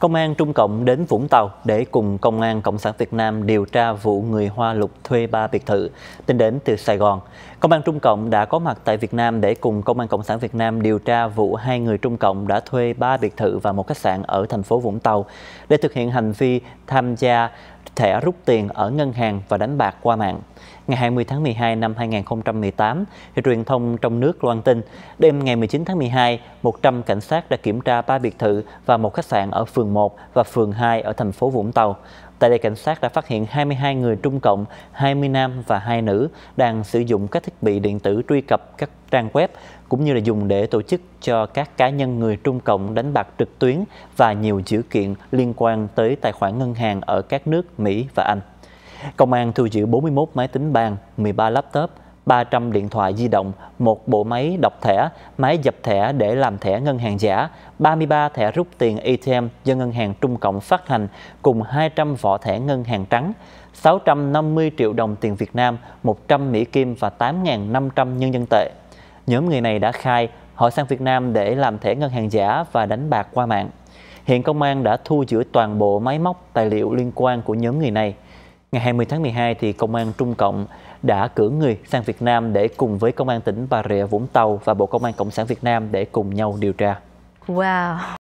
Công an Trung Cộng đến Vũng Tàu để cùng Công an Cộng sản Việt Nam điều tra vụ người Hoa lục thuê ba biệt thự tính đến từ Sài Gòn. Công an Trung Cộng đã có mặt tại Việt Nam để cùng Công an Cộng sản Việt Nam điều tra vụ hai người Trung Cộng đã thuê ba biệt thự và một khách sạn ở thành phố Vũng Tàu để thực hiện hành vi tham gia thẻ rút tiền ở ngân hàng và đánh bạc qua mạng ngày 20 tháng 12 năm 2018, thì truyền thông trong nước loan tin, đêm ngày 19 tháng 12, 100 cảnh sát đã kiểm tra 3 biệt thự và một khách sạn ở phường 1 và phường 2 ở thành phố Vũng Tàu. Tại đây, cảnh sát đã phát hiện 22 người Trung Cộng, 20 nam và 2 nữ đang sử dụng các thiết bị điện tử truy cập các trang web cũng như là dùng để tổ chức cho các cá nhân người Trung Cộng đánh bạc trực tuyến và nhiều dữ kiện liên quan tới tài khoản ngân hàng ở các nước Mỹ và Anh. Công an thu giữ 41 máy tính bàn, 13 laptop, 300 điện thoại di động, một bộ máy đọc thẻ, máy dập thẻ để làm thẻ ngân hàng giả, 33 thẻ rút tiền ATM do Ngân hàng Trung Cộng phát hành cùng 200 vỏ thẻ ngân hàng trắng, 650 triệu đồng tiền Việt Nam, 100 Mỹ Kim và 8.500 nhân dân tệ. Nhóm người này đã khai họ sang Việt Nam để làm thẻ ngân hàng giả và đánh bạc qua mạng. Hiện công an đã thu giữ toàn bộ máy móc, tài liệu liên quan của nhóm người này. Ngày 20 tháng 12, thì Công an Trung Cộng đã cử người sang Việt Nam để cùng với Công an tỉnh Bà Rịa Vũng Tàu và Bộ Công an Cộng sản Việt Nam để cùng nhau điều tra. Wow!